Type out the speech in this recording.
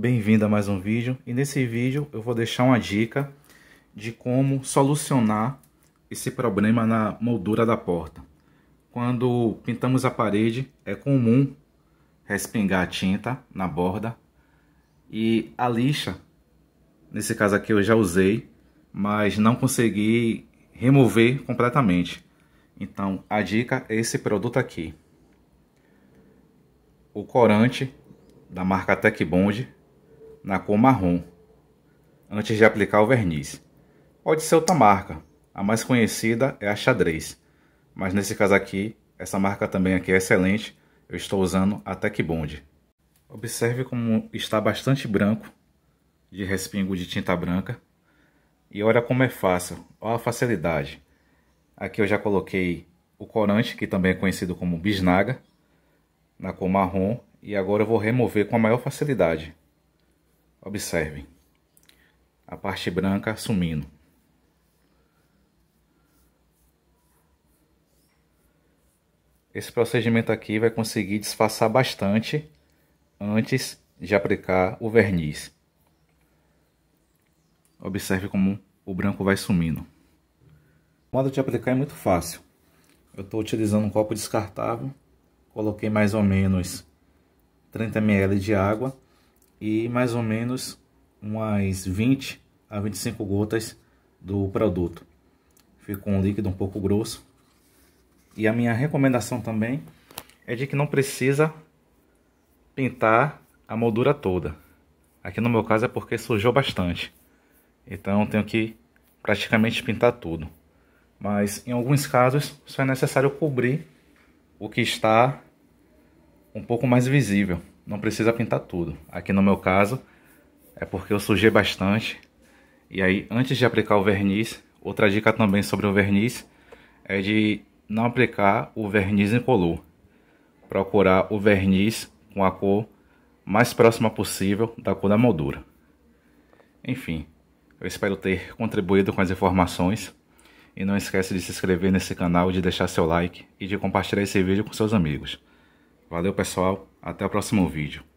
bem-vindo a mais um vídeo e nesse vídeo eu vou deixar uma dica de como solucionar esse problema na moldura da porta. Quando pintamos a parede é comum respingar a tinta na borda e a lixa, nesse caso aqui eu já usei, mas não consegui remover completamente. Então a dica é esse produto aqui. O corante da marca Techbond. Bond na cor marrom, antes de aplicar o verniz. Pode ser outra marca, a mais conhecida é a xadrez, mas nesse caso aqui, essa marca também aqui é excelente, eu estou usando a Tech Bond. Observe como está bastante branco, de respingo de tinta branca, e olha como é fácil, olha a facilidade. Aqui eu já coloquei o corante, que também é conhecido como bisnaga, na cor marrom, e agora eu vou remover com a maior facilidade. Observem. A parte branca sumindo. Esse procedimento aqui vai conseguir disfarçar bastante antes de aplicar o verniz. Observe como o branco vai sumindo. O modo de aplicar é muito fácil. Eu estou utilizando um copo descartável. Coloquei mais ou menos 30 ml de água e mais ou menos umas 20 a 25 gotas do produto. Ficou um líquido um pouco grosso. E a minha recomendação também é de que não precisa pintar a moldura toda. Aqui no meu caso é porque sujou bastante. Então tenho que praticamente pintar tudo. Mas em alguns casos só é necessário cobrir o que está um pouco mais visível não precisa pintar tudo. Aqui no meu caso, é porque eu sujei bastante. E aí, antes de aplicar o verniz, outra dica também sobre o verniz é de não aplicar o verniz em color. Procurar o verniz com a cor mais próxima possível da cor da moldura. Enfim, eu espero ter contribuído com as informações. E não esquece de se inscrever nesse canal, de deixar seu like e de compartilhar esse vídeo com seus amigos. Valeu, pessoal. Até o próximo vídeo.